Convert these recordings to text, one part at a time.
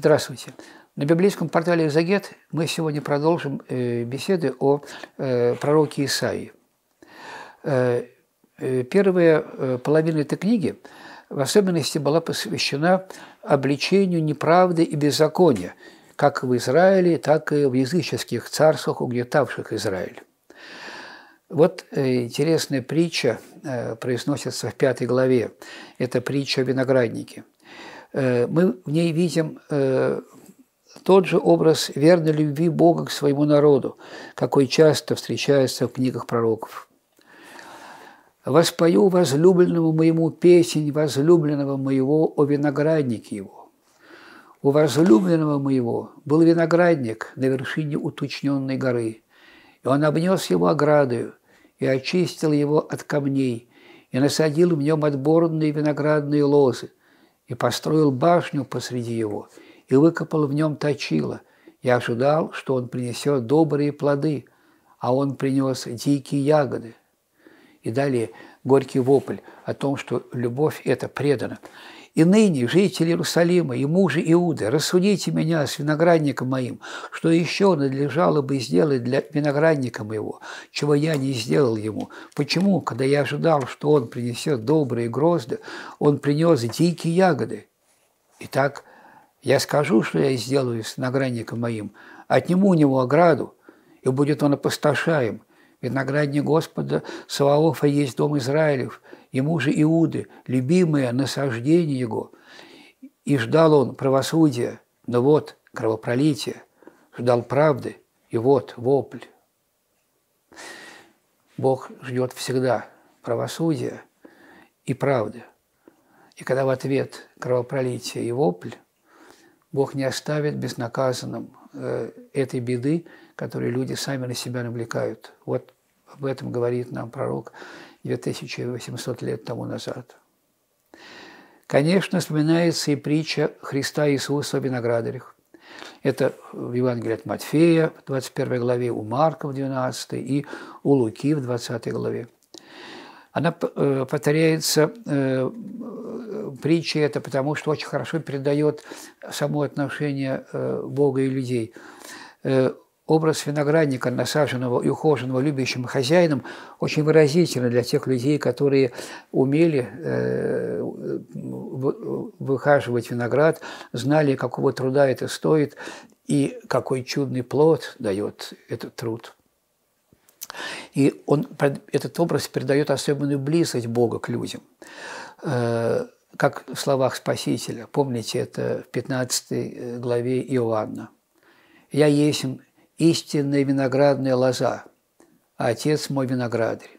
Здравствуйте. На библейском портале «Экзогет» мы сегодня продолжим э, беседы о э, пророке Исаии. Э, первая половина этой книги в особенности была посвящена обличению неправды и беззакония, как в Израиле, так и в языческих царствах, угнетавших Израиль. Вот интересная притча произносится в пятой главе. Это притча о винограднике – Э, мы в ней видим э, тот же образ верной любви Бога к своему народу, какой часто встречается в книгах пророков. «Воспою возлюбленному моему песень возлюбленного моего о винограднике его. У возлюбленного моего был виноградник на вершине уточненной горы, и он обнес его оградою, и очистил его от камней, и насадил в нем отборные виноградные лозы, и построил башню посреди его, и выкопал в нем точило. Я ожидал, что он принесет добрые плоды, а он принес дикие ягоды. И далее горький вопль о том, что любовь – это преданность. И ныне, жители Иерусалима и мужи Иуды, рассудите меня с виноградником моим, что еще надлежало бы сделать для виноградника моего, чего я не сделал ему. Почему, когда я ожидал, что он принесет добрые грозды, он принес дикие ягоды? Итак, я скажу, что я сделаю с виноградником моим, отниму у него ограду, и будет он опустошаем, Виноградник Господа Саваофа есть дом Израилев, и же Иуды, любимое насаждение его. И ждал он правосудия, но вот кровопролитие, ждал правды, и вот вопль. Бог ждет всегда правосудия и правды. И когда в ответ кровопролитие и вопль, Бог не оставит безнаказанным э, этой беды, которые люди сами на себя навлекают. Вот об этом говорит нам пророк 2800 лет тому назад. Конечно, вспоминается и притча Христа Иисуса о виноградарях. Это в Евангелии от Матфея в 21 главе, у Марка в 12 и у Луки в 20 главе. Она э, повторяется, э, притча это потому, что очень хорошо передает само отношение э, Бога и людей. Образ виноградника, насаженного и ухоженного любящим хозяином, очень выразителен для тех людей, которые умели э, выхаживать виноград, знали, какого труда это стоит и какой чудный плод дает этот труд. И он, этот образ передает особенную близость Бога к людям. Э, как в словах Спасителя, помните это в 15 э, главе Иоанна. «Я есмь истинная виноградная лоза, а отец мой виноградарь.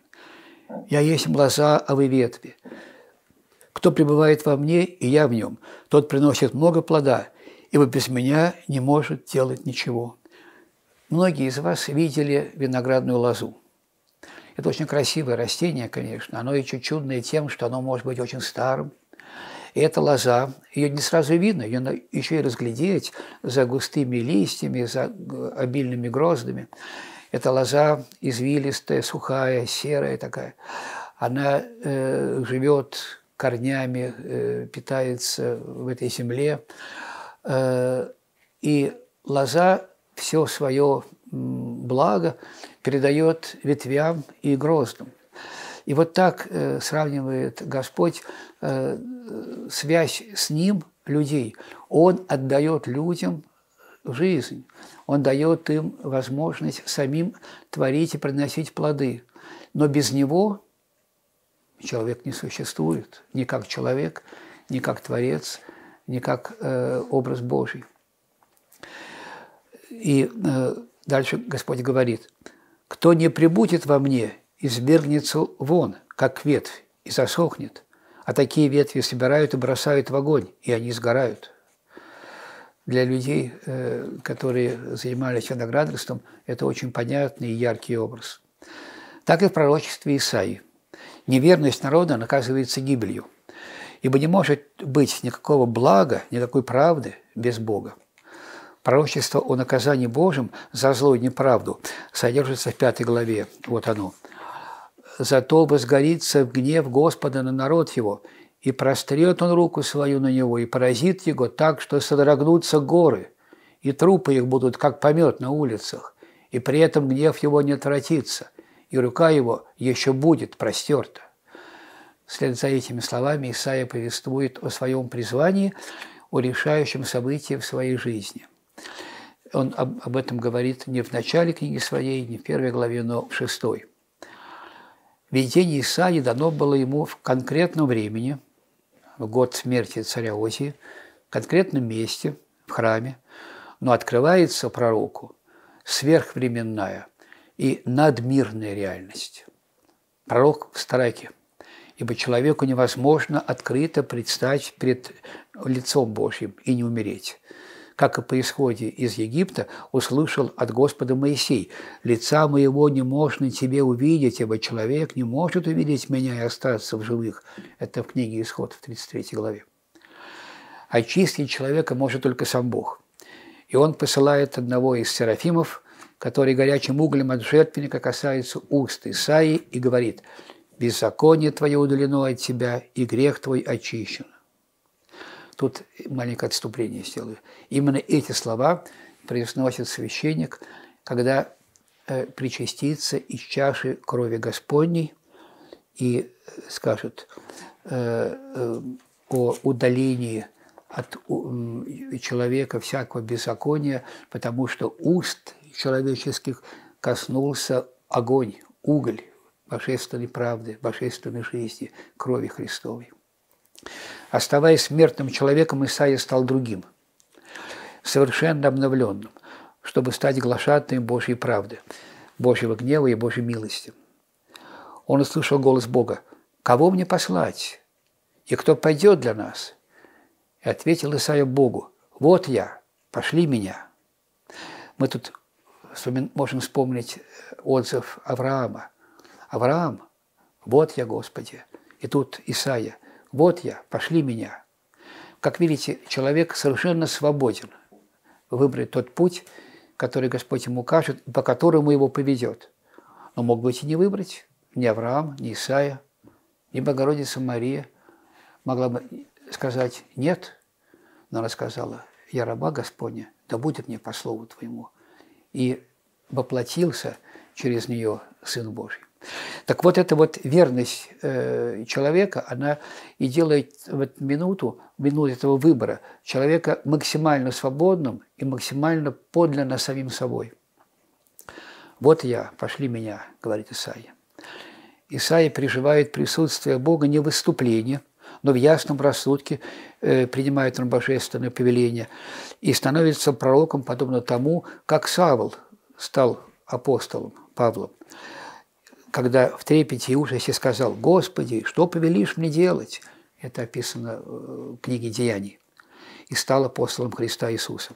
Я есть лоза, а вы ветви. Кто пребывает во мне, и я в нем, тот приносит много плода, ибо без меня не может делать ничего. Многие из вас видели виноградную лозу. Это очень красивое растение, конечно. Оно еще чудное тем, что оно может быть очень старым, это лоза, ее не сразу видно, ее надо еще и разглядеть за густыми листьями, за э, обильными гроздами. Это лоза извилистая, сухая, серая такая. Она э, живет корнями, э, питается в этой земле. Э, и лоза все свое благо передает ветвям и гроздам. И вот так э, сравнивает Господь э, связь с Ним людей. Он отдает людям жизнь. Он дает им возможность самим творить и приносить плоды. Но без него человек не существует, ни как человек, ни как творец, ни как э, образ Божий. И э, дальше Господь говорит, кто не прибудет во мне извергнется вон, как ветвь, и засохнет. А такие ветви собирают и бросают в огонь, и они сгорают. Для людей, э, которые занимались виноградарством, это очень понятный и яркий образ. Так и в пророчестве Исаии. Неверность народа наказывается гибелью, ибо не может быть никакого блага, никакой правды без Бога. Пророчество о наказании Божьем за зло и неправду содержится в пятой главе. Вот оно – зато возгорится в гнев Господа на народ его, и прострет он руку свою на него, и поразит его так, что содрогнутся горы, и трупы их будут, как помет на улицах, и при этом гнев его не отвратится, и рука его еще будет простерта. Вслед за этими словами Исаия повествует о своем призвании, о решающем событии в своей жизни. Он об, об этом говорит не в начале книги своей, не в первой главе, но в шестой. Видение Исаии дано было ему в конкретном времени, в год смерти царя Осии, в конкретном месте, в храме, но открывается пророку сверхвременная и надмирная реальность. Пророк в страйке, ибо человеку невозможно открыто предстать перед лицом Божьим и не умереть как и по исходе из Египта, услышал от Господа Моисей, «Лица моего не можно тебе увидеть, ибо человек не может увидеть меня и остаться в живых». Это в книге Исход в 33 главе. Очистить человека может только сам Бог. И он посылает одного из серафимов, который горячим углем от жертвенника касается уст Исаи и говорит, «Беззаконие твое удалено от тебя, и грех твой очищен». Тут маленькое отступление сделаю. Именно эти слова произносит священник, когда э, причастится из чаши крови Господней и э, скажет э, э, о удалении от человека всякого беззакония, потому что уст человеческих коснулся огонь, уголь божественной правды, божественной жизни, крови Христовой. Оставаясь смертным человеком, Исаия стал другим, совершенно обновленным, чтобы стать глашатаем Божьей правды, Божьего гнева и Божьей милости. Он услышал голос Бога. «Кого мне послать? И кто пойдет для нас?» И ответил Исаия Богу. «Вот я, пошли меня». Мы тут можем вспомнить э, отзыв Авраама. «Авраам, вот я, Господи». И тут Исаия. Вот я, пошли меня. Как видите, человек совершенно свободен выбрать тот путь, который Господь ему укажет, по которому его поведет. Но мог быть и не выбрать. Ни Авраам, ни Исаия, ни Богородица Мария могла бы сказать «нет», но она сказала «я раба Господня, да будет мне по слову Твоему». И воплотился через нее Сын Божий. Так вот эта вот верность э, человека, она и делает в эту минуту, минуту этого выбора, человека максимально свободным и максимально подлинно самим собой. «Вот я, пошли меня», — говорит Исаия. Исаия переживает присутствие Бога не в выступлении, но в ясном рассудке э, принимает он божественное повеление и становится пророком, подобно тому, как Савл стал апостолом Павлом когда в трепете и ужасе сказал, «Господи, что повелишь мне делать?» Это описано э, в книге «Деяний». «И стал апостолом Христа Иисуса»,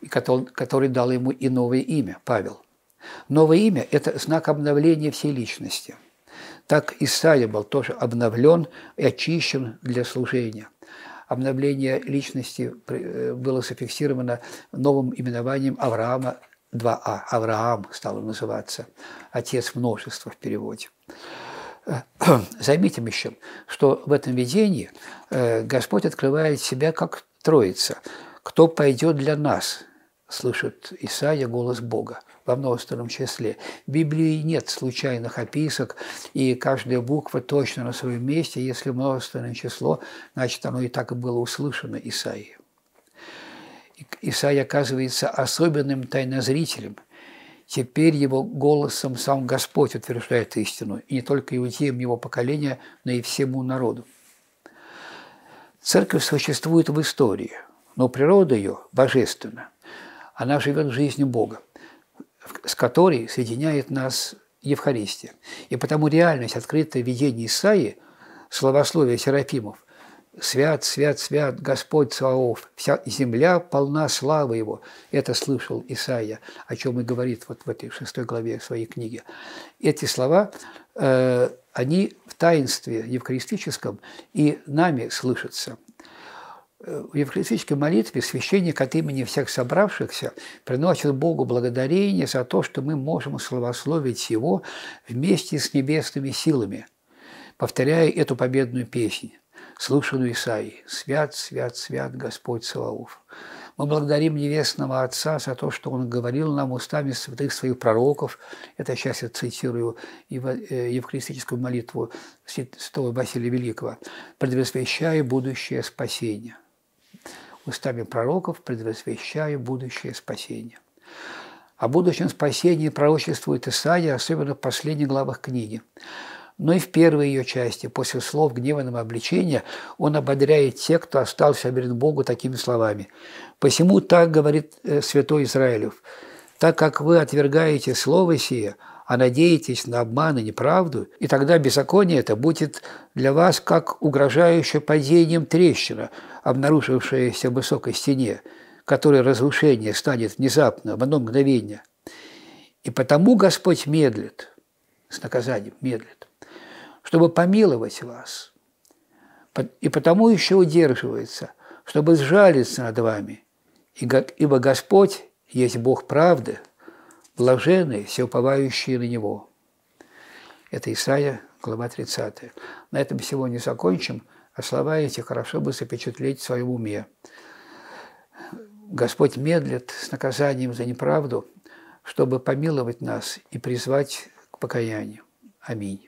и который, который дал ему и новое имя – Павел. Новое имя – это знак обновления всей личности. Так Исаия был тоже обновлен и очищен для служения. Обновление личности э, было зафиксировано новым именованием Авраама два а Авраам стал называться, отец множества в переводе. Э, Заметим еще, что в этом видении э, Господь открывает себя как Троица. «Кто пойдет для нас?» – слышит Исаия голос Бога во множественном числе. В Библии нет случайных описок, и каждая буква точно на своем месте. Если множественное число, значит, оно и так и было услышано Исаией. Исаия оказывается особенным тайнозрителем. Теперь его голосом сам Господь утверждает истину, и не только иудеям его поколения, но и всему народу. Церковь существует в истории, но природа ее божественна. Она живет жизнью Бога, с которой соединяет нас Евхаристия. И потому реальность, открытая в видении Исаии, словословие Серафимов, Свят, свят, свят, Господь Саваоф, вся земля полна славы Его. Это слышал Исаия, о чем и говорит вот в этой шестой главе своей книги. Эти слова, э, они в таинстве евхаристическом и нами слышатся. Э, в евхаристической молитве священник от имени всех собравшихся приносит Богу благодарение за то, что мы можем славословить Его вместе с небесными силами, повторяя эту победную песнь слушану Исаии. «Свят, свят, свят Господь Саваоф». Мы благодарим Небесного Отца за то, что Он говорил нам устами святых своих пророков. Это сейчас я цитирую э, евхаристическую молитву святого Василия Великого. «Предвосвящаю будущее спасение». Устами пророков предвосвящаю будущее спасение. О будущем спасении пророчествует Исаия, особенно в последних главах книги. Но ну и в первой ее части, после слов гневанного обличения, он ободряет тех, кто остался верен Богу такими словами. «Посему так говорит э, святой Израилев, так как вы отвергаете слово сие, а надеетесь на обман и неправду, и тогда беззаконие это будет для вас как угрожающее падением трещина, обнаружившаяся в высокой стене, которой разрушение станет внезапно, в одно мгновение. И потому Господь медлит, с наказанием медлит, чтобы помиловать вас. И потому еще удерживается, чтобы сжалиться над вами, ибо Господь есть Бог правды, блаженный, все уповающие на Него. Это Исаия, глава 30. На этом сегодня закончим, а слова эти хорошо бы запечатлеть в своем уме. Господь медлит с наказанием за неправду, чтобы помиловать нас и призвать к покаянию. Аминь.